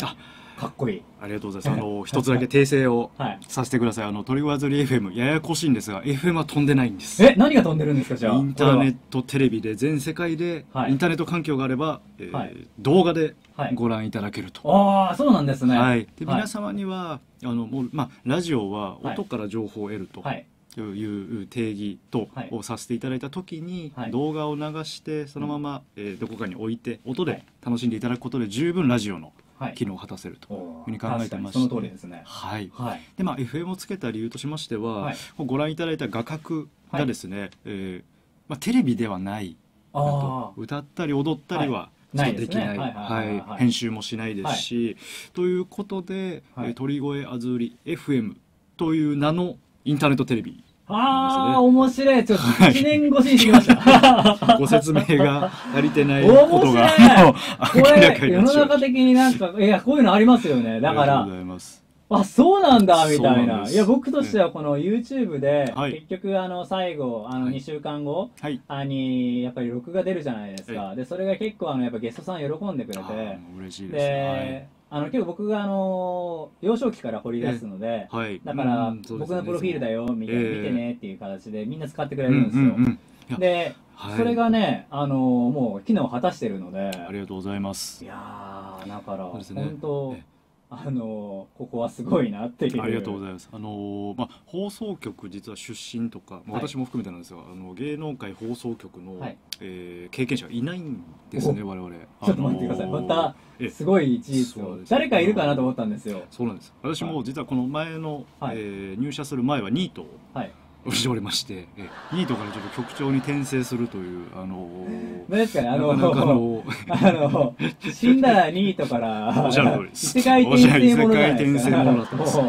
かっこいいありがとうございますあの 一つだけ訂正をさせてください、あのトリガーズリー FM ややこしいんですが FM は飛んでないんですえ何が飛んでるんですかじゃあインターネットテレビで全世界で、インターネット環境があれば、えー動画でご覧いただけると、ああそうなんですね、はい、で皆様には、あのもうまあラジオは音から情報を得ると、はいという定義とをさせていただいた時に、動画を流してそのまま、えどこかに置いて音で楽しんでいただくことで十分ラジオの機能を果たせるというふうに考えてまして、い、そですねはい、はい、でまあ FM をつけた理由としましては、はい、ご覧いただいた画角がですね、はい、えー、まあ、テレビではない歌ったり踊ったりは、ないできない、ねはいはいはい、編集もしないですし、ということで、えー、鳥越あずり FM という名のインターネットテレビああ、面白いちょっと、一年越しにしました。ご説明が足りてないことが。これ、世の中的になんか、いや、こういうのありますよね。だから、あ、そうなんだ、みたいな。いや、僕としては、この YouTube で、結局、あの、最後、あの、2週間後、はに、やっぱり録画出るじゃないですか。で、それが結構、あの、やっぱゲストさん喜んでくれて。嬉しいですあの結構僕があの幼少期から掘り出すので、はい、だから僕のプロフィールだよ見て,、見てねっていう形でみんな使ってくれるんですよ。うんうん、で、はい、それがねあのもう機能を果たしてるのでありがとうございます。いやだから、ね、本当。あのここはすごいなっていうありがとうございますあの、まあ、放送局実は出身とか、まあ、私も含めてなんですが、はい、あの芸能界放送局の、はい、えー、経験者がいないんですね我々 ちょっと待ってください、またすごい事実を、誰かいるかなと思ったんですよそうなんです私も実はこの前の、はい、えー、入社する前はニートを、はい失われまして、えニートからちょっと局長に転生するというあのー、すかにあのー、あのー、死んだらニートからおしゃれ世界転生ものじゃないですか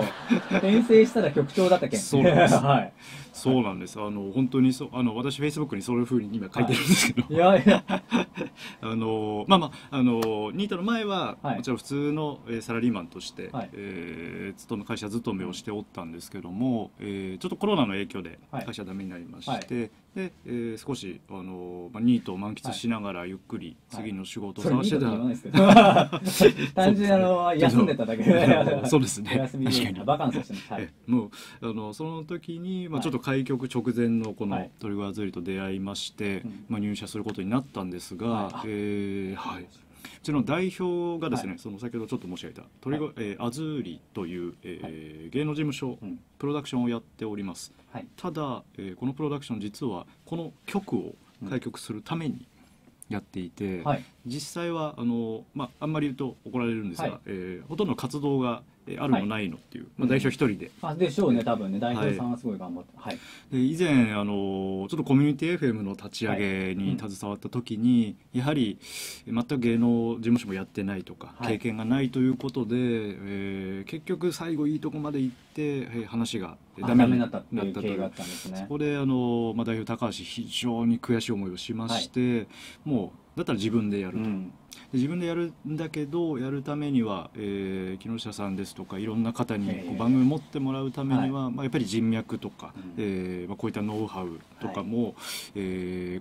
転生したら局長だったけんそうなんです、はい、そうなんですあの本当にそあの私フェイスブックにそういうふうに今書いてるんですけど、はい、いやいや あのまあまああのニートの前は、もちろん普通のサラリーマンとして、はい、えー、勤め会社勤めをしておったんですけども、えー、ちょっとコロナの影響で会社ダメになりまして、はいはい、で、えー、少しあの、まあ、ニートを満喫しながらゆっくり次の仕事を探してたはい、単純にあの休んでただけでそうですね休みにバカンスしてます、はい、もうあのその時に、まあ、ちょっと開局直前のこのトリガーズリと出会いまして、まあ、入社することになったんですが、はい、えー、はいちの代表がですね、はい、その先ほどちょっと申し上げた鳥越、はい、えー、アズーリという、えー、はい、芸能事務所、うん、プロダクションをやっております、はい、ただ、えー、このプロダクション実はこの曲を開局するためにやっていて、うん、実際はあの、まあ、あんまり言うと怒られるんですが、はい、えー、ほとんど活動がえあるのないのっていう、まあ、代表一人で、あでしょうね多分ね代表さんはすごい頑張って、はいで以前あのちょっとコミュニティ FM の立ち上げに携わった時に、やはり全く芸能事務所もやってないとか、経験がないということで、えー、結局最後いいとこまで行って、えー、話がダメになったっていう経緯があったそこであの、まあ、代表高橋非常に悔しい思いをしまして、もうだったら自分でやると、うん、自分でやるんだけどやるためには、えー、木下さんですとかいろんな方にこう番組を持ってもらうためには、まあ、やっぱり人脈とか、うえー、まあ、こういったノウハウとかも、はい、え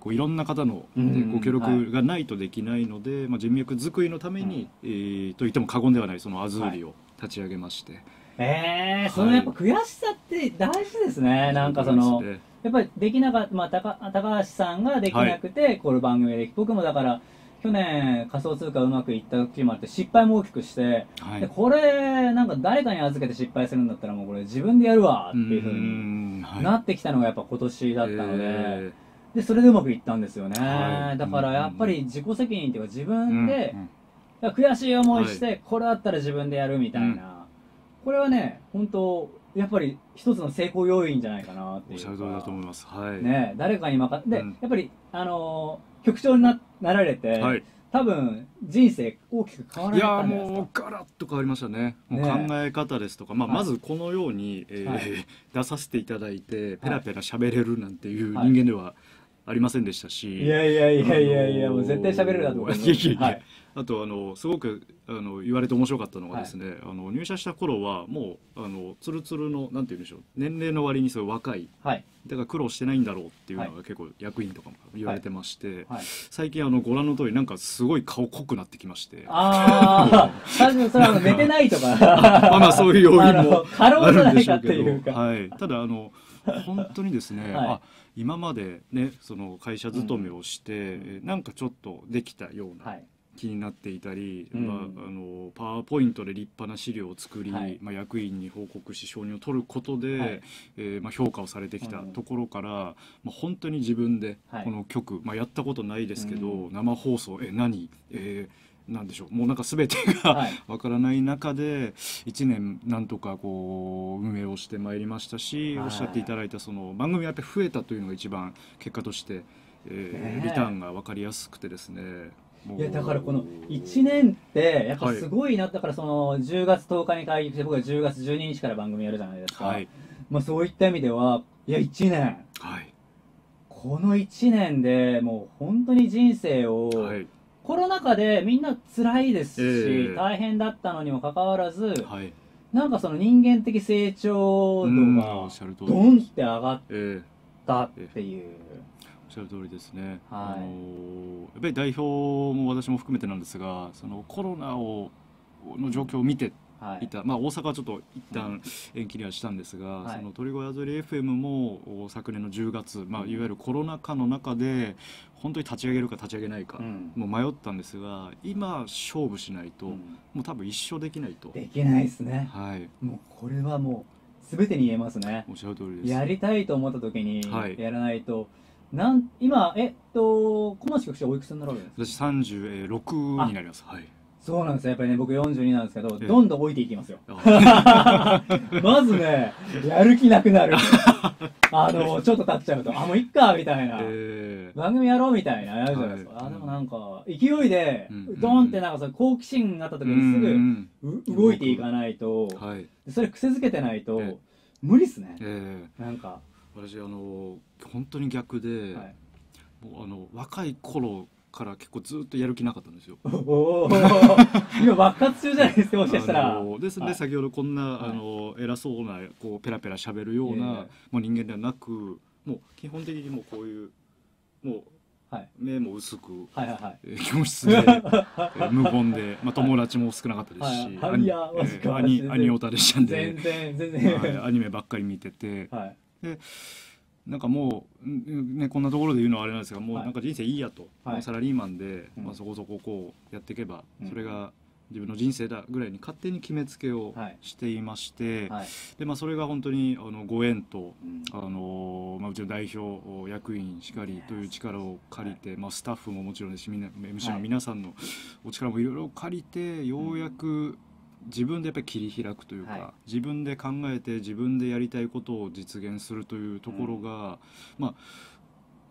ー、こういろんな方の、ご協力がないとできないので、うんはい、まあ、人脈作りのために、うん、えー、と言っても過言ではないそのアズーリを立ち上げまして。はい、えー、そのやっぱ悔しさって大事ですね、なんかその。やっぱりできなかった、まあ、高高橋さんができなくて、はい、この番組で僕もだから去年仮想通貨うまくいった時もあって失敗も大きくして、はい、でこれなんか誰かに預けて失敗するんだったらもうこれ自分でやるわっていうふうになってきたのがやっぱ今年だったので。でそれでうまくいったんですよね、はい、だからやっぱり自己責任っていうか自分で、うんうん、悔しい思いして、これだったら自分でやるみたいな、これはね本当やっぱり一つの成功要因じゃないかなっていうおっしゃる通りだと思います、はい、ね、誰かに任で、うん、やっぱり、あのー、局長にななられて、はい、多分人生大きく変わらないですかいやもうガラッと変わりましたね、ね、考え方ですとか、まあ、まずこのように、はい、えーはい、出させていただいてペラペラ喋れるなんていう人間では、ありませんでしたし、いやいやいやいやいや、もう絶対喋れるだと思います。はい、あとあのすごくあの言われて面白かったのがですね、はい、あの入社した頃はもうあのつるつるのなんて言うんでしょう年齢の割にそうい若い、はい、だから苦労してないんだろうっていうのが結構役員とかも言われてまして、はい、最近あのご覧の通りなんかすごい顔濃くなってきましてああ確かにそれは寝てないとか まあまあそういう要因も あるんでしょうけどはいただあの本当にですね、あ今までねその会社勤めをして、うん、なんかちょっとできたような、はい気になっていたり、うん、まあ、あのパワーポイントで立派な資料を作り、はい、まあ、役員に報告し承認を取ることで、はい、えー、まあ、評価をされてきたところから、うん、まあ、本当に自分でこの局、はい、まあ、やったことないですけど、うん、生放送え何えーなんでしょうもうなんか全てが わからない中で1年なんとかこう運営をしてまいりましたし、おっしゃっていただいたその番組がやっぱり増えたというのが一番結果として、えー、リターンが分かりやすくてですねいやだからこの1年ってやっぱすごいな、はい、だからその10月10日に会議して僕は10月12日から番組やるじゃないですか、はい、まあ、そういった意味ではいや1年、はい、この1年でもう本当に人生を、コロナ禍でみんな辛いですし、えー、大変だったのにもかかわらず、はい、なんかその人間的成長度がドンって上がったっていう。えーえーっしゃる通りですね、はい、あのやっぱり代表も私も含めてなんですがそのコロナをの状況を見ていた、はい、まあ、大阪はちょっと一旦延期にはしたんですが、はい、その鳥小屋ずり FM も昨年の10月、まあ、いわゆるコロナ禍の中で本当に立ち上げるか立ち上げないか、うん、もう迷ったんですが今勝負しないと、うん、もう多分一生できないとできないですね、はい、もうこれはもう全てに言えますねおっしゃる通りですやりたいと思った時にやらないと、はいなん今えっと小町局長おいくつになるわけですか私36になりますはいそうなんですよやっぱりね僕42なんですけど、どんどん置いていきますよ まずねやる気なくなるあのちょっと経っちゃうとあもういっかみたいな、えー、番組やろうみたいなやるじゃないですか、はい、あでもなんか勢いで、うん、ドンってなんかその好奇心があった時にすぐ、ううん、動いていかないと、はい、それ癖づけてないと、えー、無理っすね、えー、なんか私あの本当に逆で、はい、もうあの若い頃から結構ずっとやる気なかったんですよ。今爆発中じゃないですかもしかしたら。ですんで先ほどこんな、はい、あの偉そうなこうペラペラ喋るような、もう人間ではなくもう基本的にもうこういうもう、はい、目も薄く、はいはいはいえ教室で 無言で、まあ、友達も少なかったですし、はいはい、アニオタでしたんで全然全然、アニメばっかり見てて。はいでなんかもう、ね、こんなところで言うのはあれなんですがもうなんか人生いいやと、はい、サラリーマンで、まあ、そこそここうやっていけば、うん、それが自分の人生だぐらいに勝手に決めつけをしていまして、はいでまあ、それが本当にあのご縁と、うん、あのまあ、うちの代表役員しかりという力を借りて、はい、まあ、スタッフももちろんですし MC の皆さんのお力もいろいろ借りてようやく、自分でやっぱり切り開くというか、はい、自分で考えて自分でやりたいことを実現するというところが、うん、まあ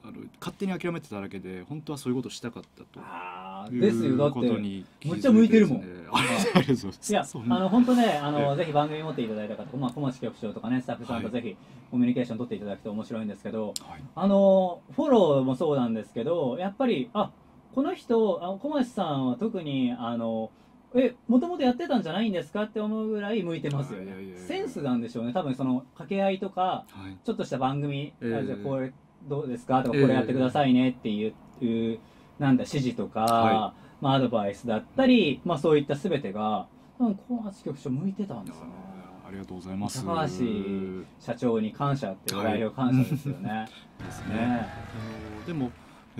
あの勝手に諦めてただけで本当はそういうことしたかったと。ですよだってめっちゃ向いてるもん。いやあの本当ねあのぜひ番組持っていただいた方、まあ小町局長とかねスタッフさんとぜひコミュニケーション取っていただくと面白いんですけど、はい、あのフォローもそうなんですけどやっぱりあこの人あ小町さんは特にあのえもともとやってたんじゃないんですかって思うぐらい向いてますよねセンスなんでしょうね多分その掛け合いとか、はい、ちょっとした番組、えー、じゃこれどうですかとか、えー、これやってくださいねっていう、えー、なんだ指示とか、はい、まあ、アドバイスだったり、まあ、そういった全てが多分後発局長向いてたんですよねありがとうございます。高橋社長に感謝って代表感謝ですよね。はい、ですね。でも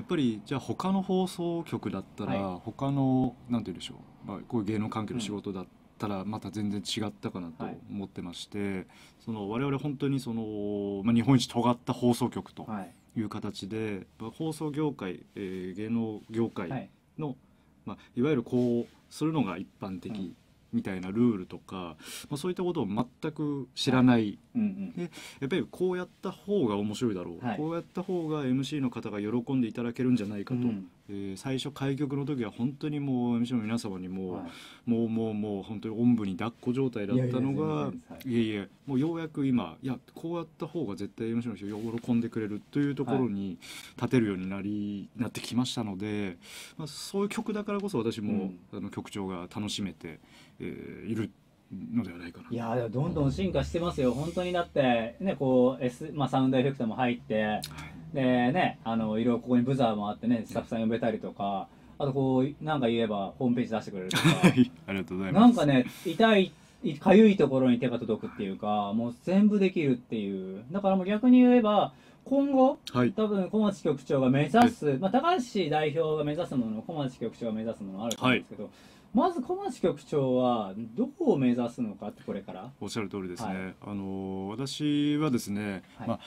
やっぱりじゃあ他の放送局だったら、はい、他のなんて言うんでしょう、まあ、こういう芸能関係の仕事だったらまた全然違ったかなと思ってまして、はい、その我々本当にその、まあ、日本一尖った放送局という形で、はい、放送業界、えー、芸能業界の、はいまあ、いわゆるこうするのが一般的みたいなルールとか、まあ、そういったことを全く知らない、うんうん、でやっぱりこうやった方が面白いだろう、はい、こうやった方が MC の方が喜んでいただけるんじゃないかと、うん、えー、最初開局の時は本当にもう MC の皆様にもう、はい、もうもうもう本当におんぶに抱っこ状態だったのがいやいやもうようやく今いやこうやった方が絶対 MC の人喜んでくれるというところに立てるようになり、はい、なってきましたので、まあ、そういう曲だからこそ私も、うん、あの曲調が楽しめて、えー、いるのではないかないやどんどん進化してますよ本当にだってねこう、S まあ、サウンドエフェクターも入って、はい、でねあのいろいろここにブザーもあってねスタッフさん呼べたりとか、あとこうなんか言えばホームページ出してくれるとか ありがとうございますなんかね痛いかゆいところに手が届くっていうかもう全部できるっていうだからもう逆に言えば今後、はい、多分小町局長が目指す、まあ、高橋代表が目指すもの小町局長が目指すものあると思うんですけど、はいまず小町局長はどこを目指すのかってこれからおっしゃる通りですね、はい、あの私はですね、はい、まあ、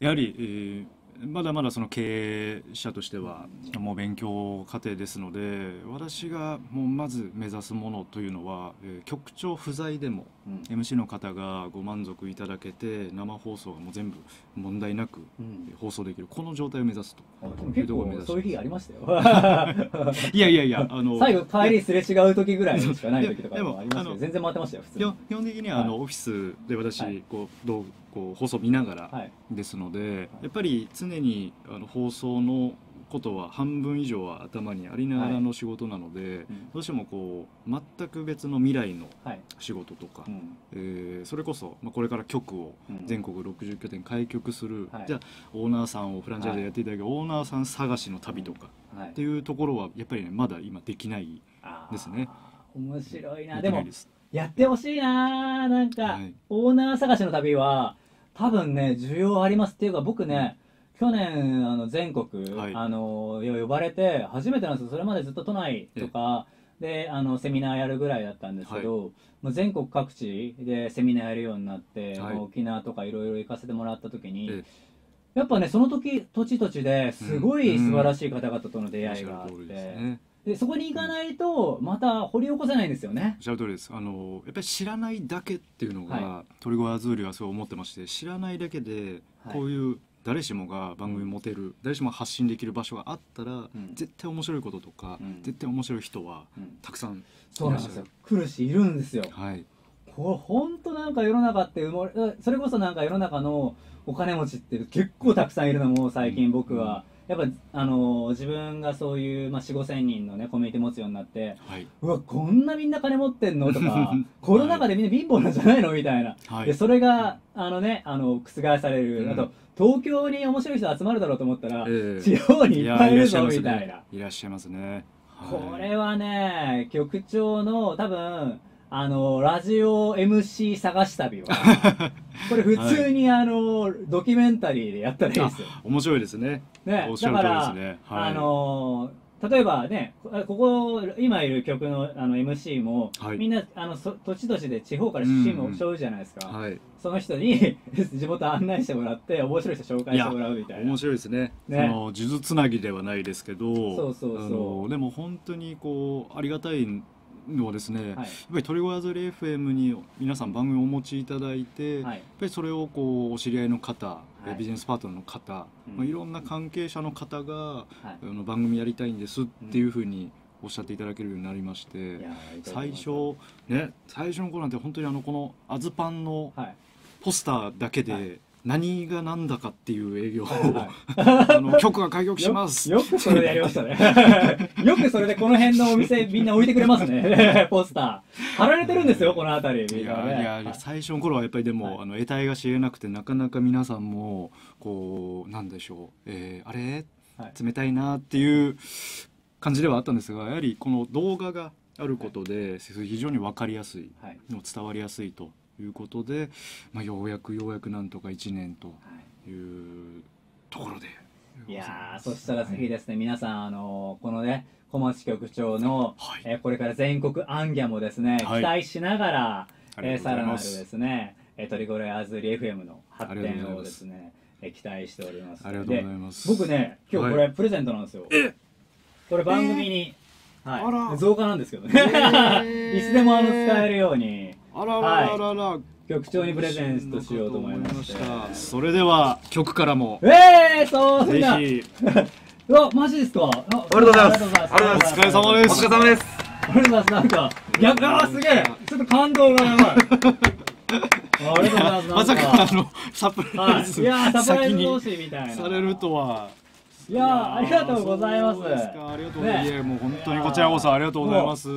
やはり、えー、まだまだその経営者としてはもう勉強過程ですので私がもうまず目指すものというのは、えー、局長不在でもうん、MC の方がご満足いただけて生放送がもう全部問題なく放送できる、この状態を目指すというところを目指すそういう日ありましたよ いやいやいやあの最後帰りすれ違う時ぐらいしかない時とかもありますけど全然回ってましたよ普通に基本的にはあの、はい、オフィスで私、こうどうこう放送見ながらですので、はい、やっぱり常にあの放送のことは半分以上は頭にありながらの仕事なので、はいうん、どうしてもこう全く別の未来の仕事とか、はいうん、えー、それこそ、まあ、これから局を全国60拠点開局する、うん、じゃあオーナーさんをフランチャイズでやっていただける、オーナーさん探しの旅とか、っていうところはやっぱりねまだ今できないですね。面白いなでもやってほしいななんか、はい、オーナー探しの旅は多分ね需要ありますっていうか僕ね、去年あの全国、はい、あの呼ばれて初めてなんですよそれまでずっと都内とかであのセミナーやるぐらいだったんですけど、はい、もう全国各地でセミナーやるようになって、はい、沖縄とかいろいろ行かせてもらった時に。やっぱねその時土地土地ですごい素晴らしい方々との出会いがあって、うんうんでそこに行かないとまた掘り起こせないんですよね。おっしゃる通りですあのやっぱり知らないだけっていうのが、はい、トリゴアズーリはそう思ってまして知らないだけでこういう誰しもが番組持てる、誰しも発信できる場所があったら、絶対面白いこととか、絶対面白い人はたくさんそうなんですよ来るしいるんですよはいこ本当なんか世の中って埋もれそれこそなんか世の中のお金持ちって結構たくさんいるのも最近僕は。うんやっぱあの自分がそういう、まあ、45000人のねコミュニティ持つようになって、はい、うわこんなみんな金持ってんのとか コロナ禍でみんな貧乏なんじゃないのみたいな、はい、でそれがあのねあの覆される、うん、あと東京に面白い人集まるだろうと思ったら、えー、地方にいっぱいいるぞみたいないらっしゃいますね、ねはい、これはね局長の多分あの、ラジオ MC 探し旅は、これ普通に、あの、ドキュメンタリーでやったらいいですよ。面白いですね。ね、だから、ねはい、あの、例えばね、ここ、今いる曲のあの MC も、はい、みんな、あの、そ土地土地で地方からチームを負うじゃないですか。うんはい、その人に 地元案内してもらって、面白い人紹介してもらうみたいな。い面白いですね。ねその、数珠つなぎではないですけど、そうそうそう。でも本当にこう、ありがたいをですね、はい、やっぱり鳥越アズレ FM に皆さん番組をお持ちいただいて、はい、やっぱりそれをこうお知り合いの方、はい、ビジネスパートナーの方、まあ、いろんな関係者の方が、はい、あの番組やりたいんですっていうふうにおっしゃっていただけるようになりまして、うん、最初ね最初の頃なんて本当にあのこのアズパンのポスターだけで、何が何だかっていう営業を、あの局が開局しますよくそれでやりましたね よくそれでこの辺のお店みんな置いてくれますね ポスター貼られてるんですよこの辺り、いね、いやいや最初の頃はやっぱりでも、はい、あの得体が知れなくてなかなか皆さんもこうなんでしょう、えー、あれ冷たいなっていう感じではあったんですがやはりこの動画があることで、はい、非常に分かりやすい、はい、伝わりやすいということで、まあ、ようやくようやくなんとか1年というところで。いやそしたらぜひですね、はい、皆さん、あのー、このね、小町局長の、はい、えー、これから全国アンギャもですね、期待しながら、えー、さらなるですね、えトリ鳥越あずり FM の発展をですね、え期待しております。ありがとうございます。僕ね、今日これプレゼントなんですよ。これ番組に、えー、はい、増加なんですけどね。いつでもあの使えるように。あらららら、はい、局長にプレゼントしようと思いましたそれでは曲からもええー、そうぜひ うわマジですかありがとうございますありがとうございますお疲れ様ですお疲れ様ですありがとうございますなんかいやあすげえちょっと感動がやばい ありがとうございますまさかあのサプライズ、はい、いやサプライズ同士みたいなされるとはいやありがとうございますありがとうございます、ね、もう本当にこちらこそありがとうございます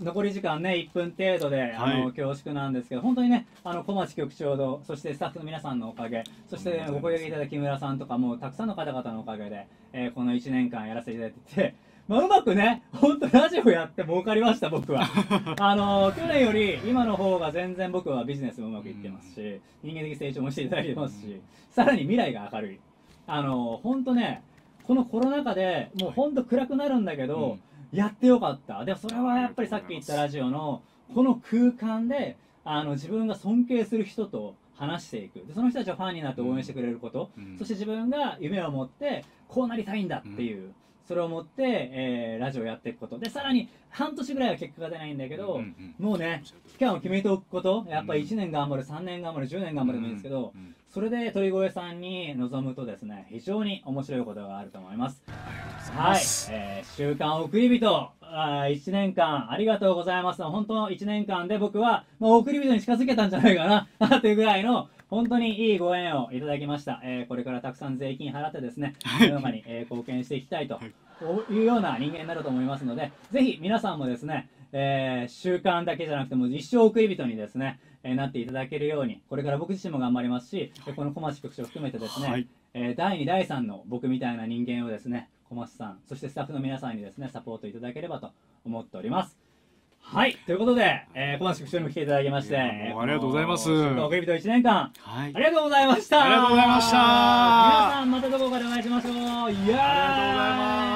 残り時間ね1分程度で、あの恐縮なんですけど本当にねあの小町局長とそしてスタッフの皆さんのおかげそして、ね、ご声掛けいただき木村さんとかもたくさんの方々のおかげで、えー、この1年間やらせていただいててまあ、うまくね、本当ラジオやって儲かりました、僕は。あの、去年より今の方が全然僕はビジネスもうまくいってますし、人間的成長もしていただいてますし、さらに未来が明るい。あの、本当ね、このコロナ禍でもう本当暗くなるんだけど、やってよかったでもそれはやっぱりさっき言ったラジオのこの空間であの自分が尊敬する人と話していくでその人たちをファンになって応援してくれること、そして自分が夢を持ってこうなりたいんだっていう。それを持って、えー、ラジオやっていくことでさらに半年ぐらいは結果が出ないんだけど、うんうん、もうね期間を決めておくことやっぱり1年頑張る3年頑張る10年頑張るもいいんですけど、うんうん、それで鳥越さんに臨むとですね非常に面白いことがあると思いますはい、えー、週刊送り人あ1年間ありがとうございます本当の1年間で僕はもう送り人に近づけたんじゃないかなというぐらいの本当にいいご縁をいただきました、えー、これからたくさん税金払ってですね世の中に、えー、貢献していきたいというような人間になると思いますのでぜひ皆さんもですね、えー、週刊だけじゃなくても一生送り人にですねえなっていただけるようにこれから僕自身も頑張りますし、はい、この小町局長含めてですね、はい、え第2第3の僕みたいな人間をですね小町さんそしてスタッフの皆さんにですねサポートいただければと思っております。はい、ということで、えー、小橋局長にも来ていただきまして、ありがとうございます。送り人1年間、はい、ありがとうございました。ありがとうございました。皆さん、またどこかでお会いしましょう。いやありがとうございます。